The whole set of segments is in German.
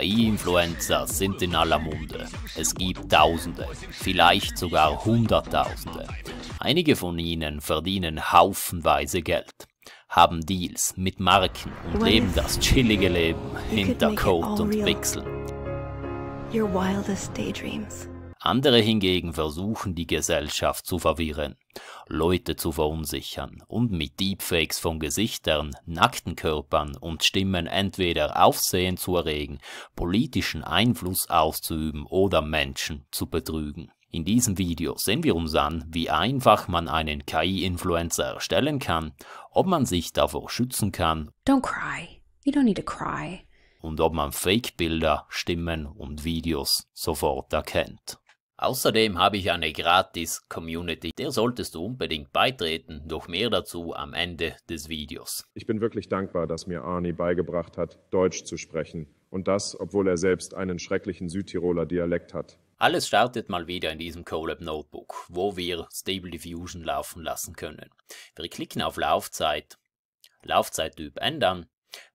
KI-Influencer sind in aller Munde. Es gibt Tausende, vielleicht sogar Hunderttausende. Einige von ihnen verdienen haufenweise Geld, haben Deals mit Marken und leben das chillige Leben hinter Code und Pixeln. Andere hingegen versuchen, die Gesellschaft zu verwirren Leute zu verunsichern und mit Deepfakes von Gesichtern, nackten Körpern und Stimmen entweder Aufsehen zu erregen, politischen Einfluss auszuüben oder Menschen zu betrügen. In diesem Video sehen wir uns an, wie einfach man einen KI-Influencer erstellen kann, ob man sich davor schützen kann und ob man Fake-Bilder, Stimmen und Videos sofort erkennt. Außerdem habe ich eine Gratis-Community, der solltest du unbedingt beitreten, doch mehr dazu am Ende des Videos. Ich bin wirklich dankbar, dass mir Arnie beigebracht hat, Deutsch zu sprechen. Und das, obwohl er selbst einen schrecklichen Südtiroler Dialekt hat. Alles startet mal wieder in diesem Colab Notebook, wo wir Stable Diffusion laufen lassen können. Wir klicken auf Laufzeit, Laufzeittyp ändern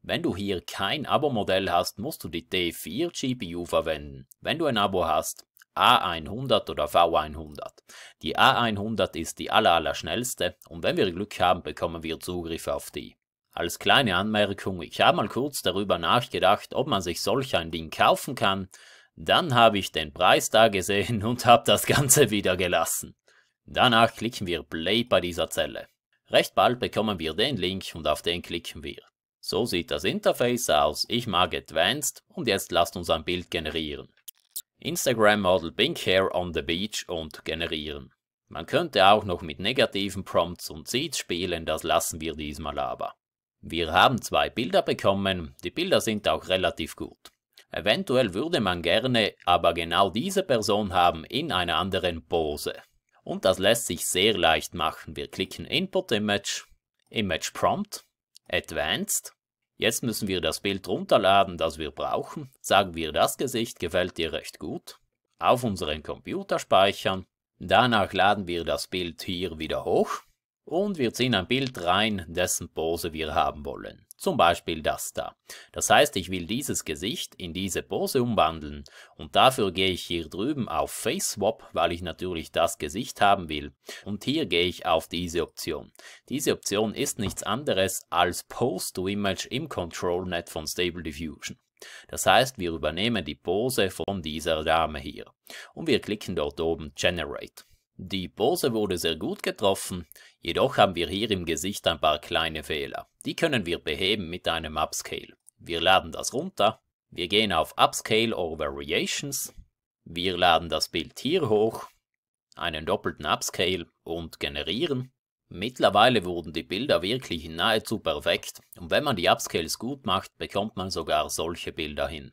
wenn du hier kein Abo-Modell hast, musst du die T4 GPU verwenden. Wenn du ein Abo hast, A100 oder V100. Die A100 ist die allerallerschnellste und wenn wir Glück haben, bekommen wir Zugriff auf die. Als kleine Anmerkung, ich habe mal kurz darüber nachgedacht, ob man sich solch ein Ding kaufen kann, dann habe ich den Preis da gesehen und habe das Ganze wieder gelassen. Danach klicken wir Play bei dieser Zelle. Recht bald bekommen wir den Link und auf den klicken wir. So sieht das Interface aus, ich mag Advanced und jetzt lasst uns ein Bild generieren. Instagram-Model Pink Hair on the Beach und generieren. Man könnte auch noch mit negativen Prompts und Seeds spielen, das lassen wir diesmal aber. Wir haben zwei Bilder bekommen, die Bilder sind auch relativ gut. Eventuell würde man gerne aber genau diese Person haben in einer anderen Pose. Und das lässt sich sehr leicht machen. Wir klicken Input Image, Image Prompt, Advanced Jetzt müssen wir das Bild runterladen, das wir brauchen. Sagen wir, das Gesicht gefällt dir recht gut. Auf unseren Computer speichern. Danach laden wir das Bild hier wieder hoch und wir ziehen ein Bild rein, dessen Pose wir haben wollen. Zum Beispiel das da. Das heißt, ich will dieses Gesicht in diese Pose umwandeln und dafür gehe ich hier drüben auf Face Swap, weil ich natürlich das Gesicht haben will. Und hier gehe ich auf diese Option. Diese Option ist nichts anderes als Pose to Image im Control Net von Stable Diffusion. Das heißt, wir übernehmen die Pose von dieser Dame hier und wir klicken dort oben Generate. Die Pose wurde sehr gut getroffen, jedoch haben wir hier im Gesicht ein paar kleine Fehler. Die können wir beheben mit einem Upscale. Wir laden das runter, wir gehen auf Upscale or Variations, wir laden das Bild hier hoch, einen doppelten Upscale und generieren. Mittlerweile wurden die Bilder wirklich nahezu perfekt und wenn man die Upscales gut macht, bekommt man sogar solche Bilder hin.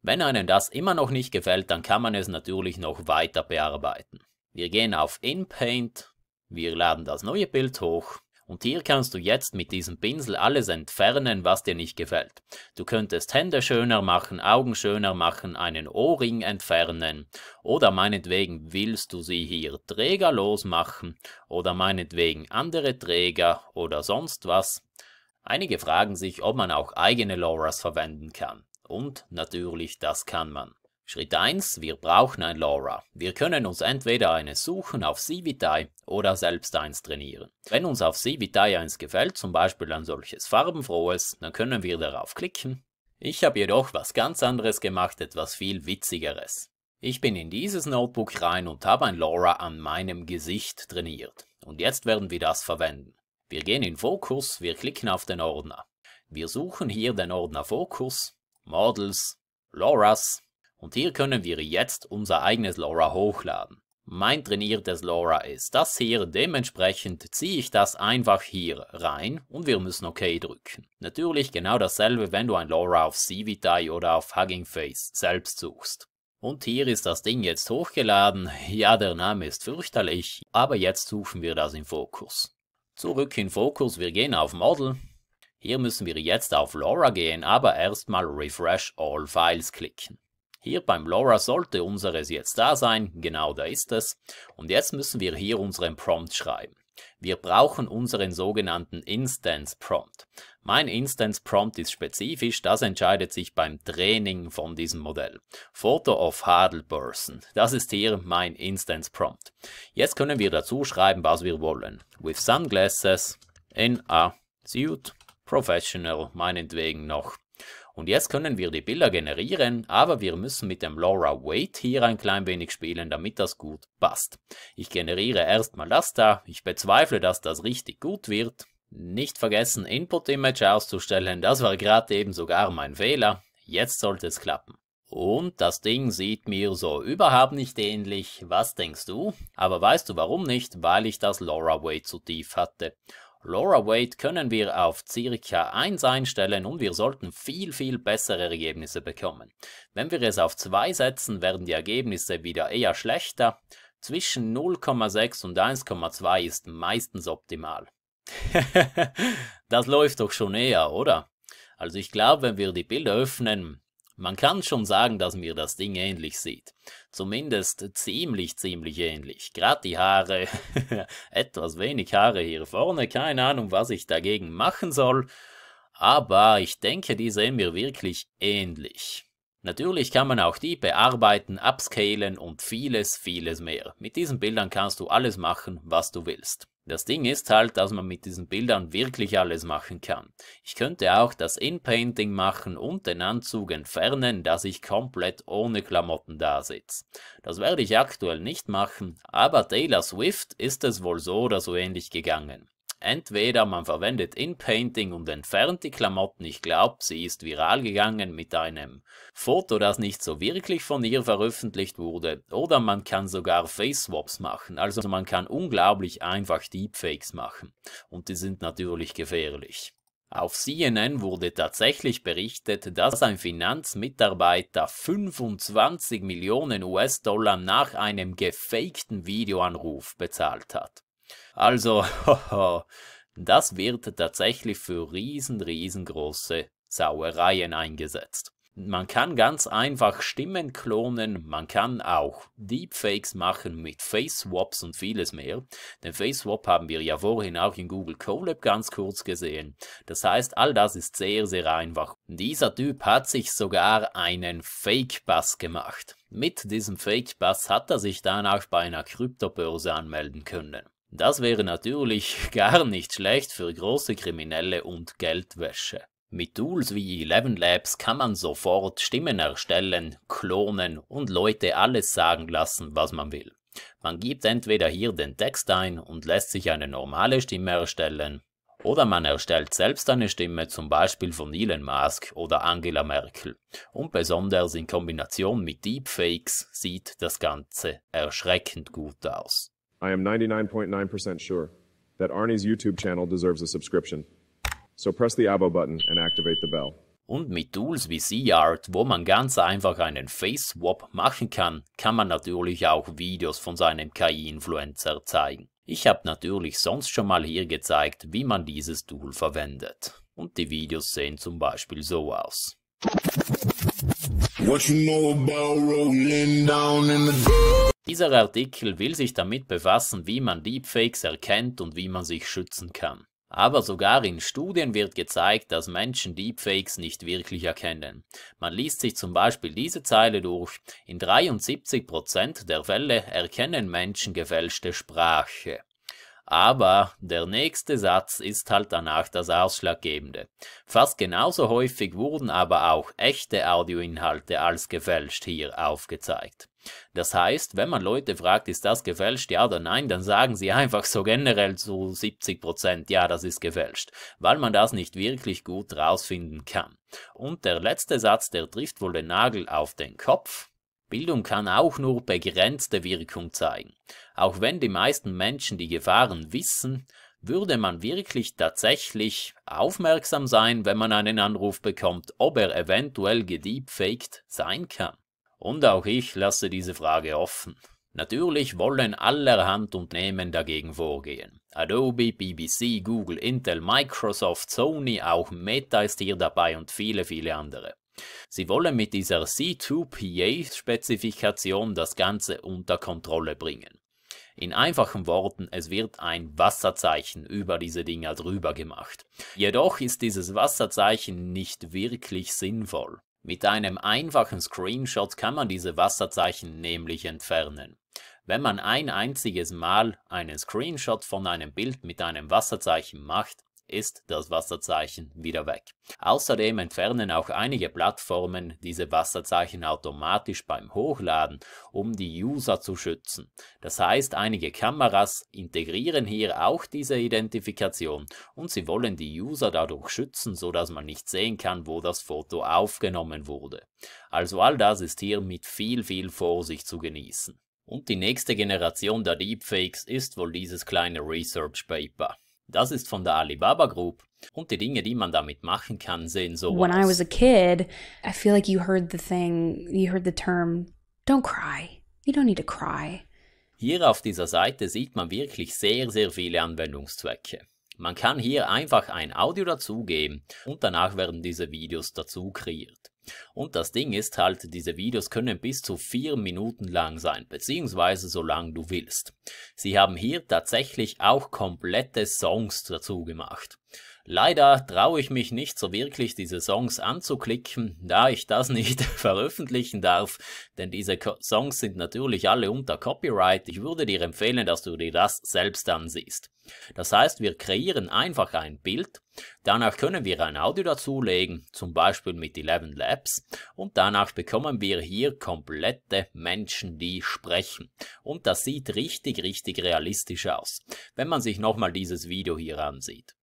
Wenn einem das immer noch nicht gefällt, dann kann man es natürlich noch weiter bearbeiten. Wir gehen auf InPaint, wir laden das neue Bild hoch und hier kannst du jetzt mit diesem Pinsel alles entfernen, was dir nicht gefällt. Du könntest Hände schöner machen, Augen schöner machen, einen Ohrring entfernen oder meinetwegen willst du sie hier trägerlos machen oder meinetwegen andere Träger oder sonst was. Einige fragen sich, ob man auch eigene LoRAs verwenden kann. Und natürlich, das kann man. Schritt 1. Wir brauchen ein LoRa. Wir können uns entweder eines suchen auf Civitae oder selbst eins trainieren. Wenn uns auf Civitae eins gefällt, zum Beispiel ein solches farbenfrohes, dann können wir darauf klicken. Ich habe jedoch was ganz anderes gemacht, etwas viel witzigeres. Ich bin in dieses Notebook rein und habe ein LoRa an meinem Gesicht trainiert. Und jetzt werden wir das verwenden. Wir gehen in Fokus, wir klicken auf den Ordner. Wir suchen hier den Ordner Fokus, Models, LoRas und hier können wir jetzt unser eigenes LoRa hochladen. Mein trainiertes LoRa ist das hier, dementsprechend ziehe ich das einfach hier rein und wir müssen OK drücken. Natürlich genau dasselbe, wenn du ein LoRa auf Civitai oder auf Hugging Face selbst suchst. Und hier ist das Ding jetzt hochgeladen. Ja, der Name ist fürchterlich, aber jetzt suchen wir das in Fokus. Zurück in Fokus, wir gehen auf Model. Hier müssen wir jetzt auf LoRa gehen, aber erstmal Refresh All Files klicken. Hier beim LoRa sollte unseres jetzt da sein, genau da ist es. Und jetzt müssen wir hier unseren Prompt schreiben. Wir brauchen unseren sogenannten Instance Prompt. Mein Instance Prompt ist spezifisch, das entscheidet sich beim Training von diesem Modell. Photo of Hadelbörsen, das ist hier mein Instance Prompt. Jetzt können wir dazu schreiben, was wir wollen. With sunglasses in a suit professional, meinetwegen noch und jetzt können wir die Bilder generieren, aber wir müssen mit dem Laura Weight hier ein klein wenig spielen, damit das gut passt. Ich generiere erstmal das da, ich bezweifle, dass das richtig gut wird. Nicht vergessen, Input Image auszustellen, das war gerade eben sogar mein Fehler. Jetzt sollte es klappen. Und das Ding sieht mir so überhaupt nicht ähnlich. Was denkst du? Aber weißt du warum nicht? Weil ich das Laura Way zu tief hatte. Laura Wade können wir auf circa 1 einstellen und wir sollten viel, viel bessere Ergebnisse bekommen. Wenn wir es auf 2 setzen, werden die Ergebnisse wieder eher schlechter. Zwischen 0,6 und 1,2 ist meistens optimal. das läuft doch schon eher, oder? Also ich glaube, wenn wir die Bilder öffnen, man kann schon sagen, dass mir das Ding ähnlich sieht. Zumindest ziemlich, ziemlich ähnlich. Gerade die Haare, etwas wenig Haare hier vorne, keine Ahnung, was ich dagegen machen soll. Aber ich denke, die sehen mir wirklich ähnlich. Natürlich kann man auch die bearbeiten, upscalen und vieles, vieles mehr. Mit diesen Bildern kannst du alles machen, was du willst. Das Ding ist halt, dass man mit diesen Bildern wirklich alles machen kann. Ich könnte auch das Inpainting machen und den Anzug entfernen, dass ich komplett ohne Klamotten dasitze. Das werde ich aktuell nicht machen, aber Taylor Swift ist es wohl so oder so ähnlich gegangen. Entweder man verwendet Inpainting und entfernt die Klamotten, ich glaube, sie ist viral gegangen mit einem Foto, das nicht so wirklich von ihr veröffentlicht wurde, oder man kann sogar Face-Swaps machen, also man kann unglaublich einfach Deepfakes machen. Und die sind natürlich gefährlich. Auf CNN wurde tatsächlich berichtet, dass ein Finanzmitarbeiter 25 Millionen US-Dollar nach einem gefakten Videoanruf bezahlt hat. Also, hoho, das wird tatsächlich für riesen, riesengroße Sauereien eingesetzt. Man kann ganz einfach Stimmen klonen, man kann auch Deepfakes machen mit Face-Swaps und vieles mehr. Den Face-Swap haben wir ja vorhin auch in Google Colab ganz kurz gesehen. Das heißt, all das ist sehr, sehr einfach. Dieser Typ hat sich sogar einen fake Bass gemacht. Mit diesem fake Bass hat er sich danach bei einer Kryptobörse anmelden können. Das wäre natürlich gar nicht schlecht für große Kriminelle und Geldwäsche. Mit Tools wie Eleven Labs kann man sofort Stimmen erstellen, klonen und Leute alles sagen lassen, was man will. Man gibt entweder hier den Text ein und lässt sich eine normale Stimme erstellen, oder man erstellt selbst eine Stimme, zum Beispiel von Elon Musk oder Angela Merkel. Und besonders in Kombination mit Deepfakes sieht das Ganze erschreckend gut aus. I am 99.9% sure that Arnie's YouTube channel deserves a subscription. So press the Abo button and activate the bell. Und mit Tools wie SeaArt, wo man ganz einfach einen Face-Swap machen kann, kann man natürlich auch Videos von seinem KI-Influencer zeigen. Ich habe natürlich sonst schon mal hier gezeigt, wie man dieses Tool verwendet. Und die Videos sehen zum Beispiel so aus. What you know about rolling down in the dieser Artikel will sich damit befassen, wie man Deepfakes erkennt und wie man sich schützen kann. Aber sogar in Studien wird gezeigt, dass Menschen Deepfakes nicht wirklich erkennen. Man liest sich zum Beispiel diese Zeile durch. In 73% der Fälle erkennen Menschen gefälschte Sprache. Aber der nächste Satz ist halt danach das Ausschlaggebende. Fast genauso häufig wurden aber auch echte Audioinhalte als gefälscht hier aufgezeigt. Das heißt, wenn man Leute fragt, ist das gefälscht, ja oder nein, dann sagen sie einfach so generell zu 70 Prozent, ja, das ist gefälscht, weil man das nicht wirklich gut rausfinden kann. Und der letzte Satz, der trifft wohl den Nagel auf den Kopf. Bildung kann auch nur begrenzte Wirkung zeigen. Auch wenn die meisten Menschen die Gefahren wissen, würde man wirklich tatsächlich aufmerksam sein, wenn man einen Anruf bekommt, ob er eventuell gediebfaked sein kann. Und auch ich lasse diese Frage offen. Natürlich wollen allerhand Unternehmen dagegen vorgehen. Adobe, BBC, Google, Intel, Microsoft, Sony, auch Meta ist hier dabei und viele, viele andere. Sie wollen mit dieser C2PA-Spezifikation das Ganze unter Kontrolle bringen. In einfachen Worten, es wird ein Wasserzeichen über diese Dinger drüber gemacht. Jedoch ist dieses Wasserzeichen nicht wirklich sinnvoll. Mit einem einfachen Screenshot kann man diese Wasserzeichen nämlich entfernen. Wenn man ein einziges Mal einen Screenshot von einem Bild mit einem Wasserzeichen macht ist das Wasserzeichen wieder weg. Außerdem entfernen auch einige Plattformen diese Wasserzeichen automatisch beim Hochladen, um die User zu schützen. Das heißt, einige Kameras integrieren hier auch diese Identifikation und sie wollen die User dadurch schützen, sodass man nicht sehen kann, wo das Foto aufgenommen wurde. Also all das ist hier mit viel, viel Vorsicht zu genießen. Und die nächste Generation der Deepfakes ist wohl dieses kleine Research Paper. Das ist von der Alibaba Group. Und die Dinge, die man damit machen kann, sehen so When aus. I was a kid, I feel like you heard the thing, you heard the term, don't cry. You don't need to cry. Hier auf dieser Seite sieht man wirklich sehr, sehr viele Anwendungszwecke. Man kann hier einfach ein Audio dazugeben und danach werden diese Videos dazu kreiert. Und das Ding ist halt, diese Videos können bis zu vier Minuten lang sein, beziehungsweise so lang du willst. Sie haben hier tatsächlich auch komplette Songs dazu gemacht. Leider traue ich mich nicht so wirklich, diese Songs anzuklicken, da ich das nicht veröffentlichen darf, denn diese Ko Songs sind natürlich alle unter Copyright. Ich würde dir empfehlen, dass du dir das selbst ansiehst. Das heißt, wir kreieren einfach ein Bild, danach können wir ein Audio dazulegen, zum Beispiel mit 11 Labs, und danach bekommen wir hier komplette Menschen, die sprechen. Und das sieht richtig, richtig realistisch aus, wenn man sich nochmal dieses Video hier ansieht.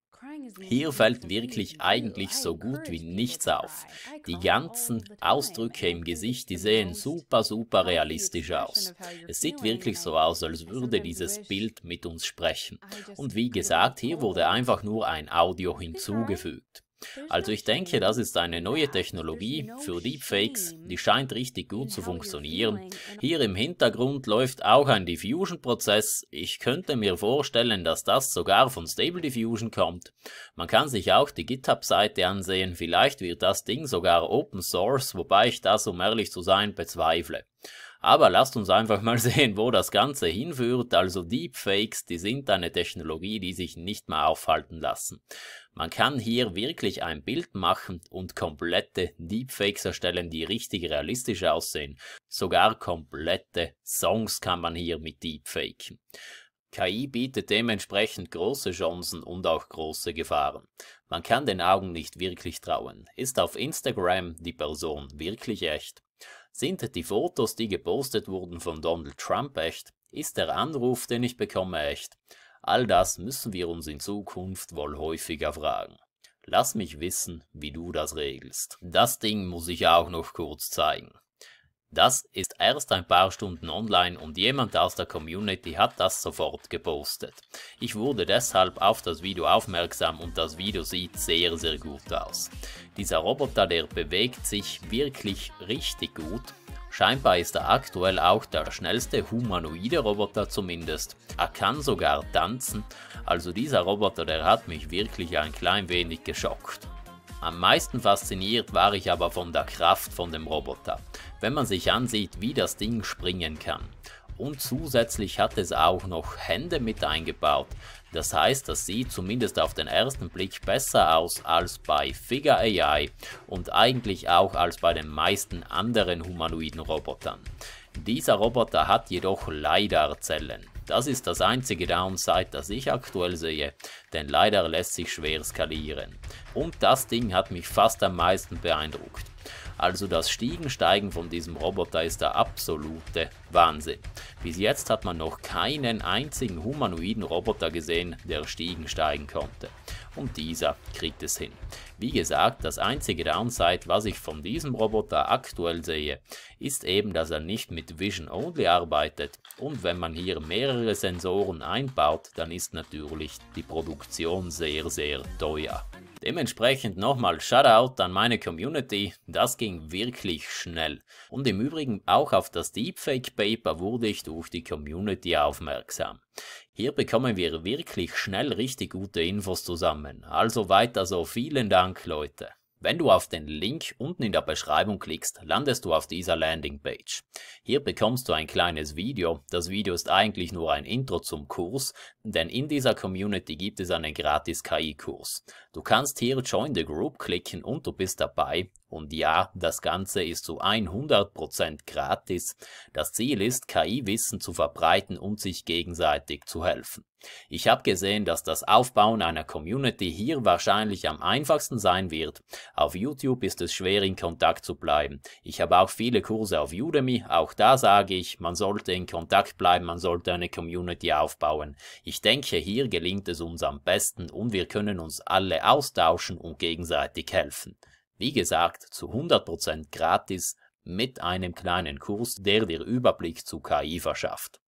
Hier fällt wirklich eigentlich so gut wie nichts auf. Die ganzen Ausdrücke im Gesicht, die sehen super, super realistisch aus. Es sieht wirklich so aus, als würde dieses Bild mit uns sprechen. Und wie gesagt, hier wurde einfach nur ein Audio hinzugefügt. Also ich denke, das ist eine neue Technologie für Deepfakes, die scheint richtig gut zu funktionieren. Hier im Hintergrund läuft auch ein Diffusion-Prozess. Ich könnte mir vorstellen, dass das sogar von Stable Diffusion kommt. Man kann sich auch die GitHub-Seite ansehen, vielleicht wird das Ding sogar Open Source, wobei ich das, um ehrlich zu sein, bezweifle. Aber lasst uns einfach mal sehen, wo das Ganze hinführt. Also Deepfakes, die sind eine Technologie, die sich nicht mehr aufhalten lassen. Man kann hier wirklich ein Bild machen und komplette Deepfakes erstellen, die richtig realistisch aussehen. Sogar komplette Songs kann man hier mit Deepfaken. KI bietet dementsprechend große Chancen und auch große Gefahren. Man kann den Augen nicht wirklich trauen. Ist auf Instagram die Person wirklich echt? Sind die Fotos, die gepostet wurden von Donald Trump echt? Ist der Anruf, den ich bekomme, echt? All das müssen wir uns in Zukunft wohl häufiger fragen. Lass mich wissen, wie du das regelst. Das Ding muss ich auch noch kurz zeigen. Das ist erst ein paar Stunden online und jemand aus der Community hat das sofort gepostet. Ich wurde deshalb auf das Video aufmerksam und das Video sieht sehr sehr gut aus. Dieser Roboter der bewegt sich wirklich richtig gut. Scheinbar ist er aktuell auch der schnellste humanoide Roboter zumindest. Er kann sogar tanzen, also dieser Roboter der hat mich wirklich ein klein wenig geschockt. Am meisten fasziniert war ich aber von der Kraft von dem Roboter wenn man sich ansieht, wie das Ding springen kann. Und zusätzlich hat es auch noch Hände mit eingebaut, das heißt, das sieht zumindest auf den ersten Blick besser aus als bei Figure AI und eigentlich auch als bei den meisten anderen humanoiden Robotern. Dieser Roboter hat jedoch LiDAR-Zellen. Das ist das einzige Downside, das ich aktuell sehe, denn LiDAR lässt sich schwer skalieren. Und das Ding hat mich fast am meisten beeindruckt. Also das Stiegensteigen von diesem Roboter ist der absolute Wahnsinn. Bis jetzt hat man noch keinen einzigen humanoiden Roboter gesehen, der Stiegen steigen konnte. Und dieser kriegt es hin. Wie gesagt, das einzige Downside, was ich von diesem Roboter aktuell sehe, ist eben, dass er nicht mit Vision Only arbeitet und wenn man hier mehrere Sensoren einbaut, dann ist natürlich die Produktion sehr, sehr teuer. Dementsprechend nochmal Shoutout an meine Community, das ging wirklich schnell. Und im Übrigen auch auf das Deepfake Paper wurde ich durch die Community aufmerksam. Hier bekommen wir wirklich schnell richtig gute Infos zusammen. Also weiter so, vielen Dank Leute. Wenn du auf den Link unten in der Beschreibung klickst, landest du auf dieser Landingpage. Hier bekommst du ein kleines Video. Das Video ist eigentlich nur ein Intro zum Kurs, denn in dieser Community gibt es einen gratis KI-Kurs. Du kannst hier Join the Group klicken und du bist dabei. Und ja, das Ganze ist zu 100% gratis. Das Ziel ist, KI-Wissen zu verbreiten und sich gegenseitig zu helfen. Ich habe gesehen, dass das Aufbauen einer Community hier wahrscheinlich am einfachsten sein wird. Auf YouTube ist es schwer in Kontakt zu bleiben. Ich habe auch viele Kurse auf Udemy, auch da sage ich, man sollte in Kontakt bleiben, man sollte eine Community aufbauen. Ich denke, hier gelingt es uns am besten und wir können uns alle austauschen und gegenseitig helfen. Wie gesagt, zu 100% gratis mit einem kleinen Kurs, der dir Überblick zu KI verschafft.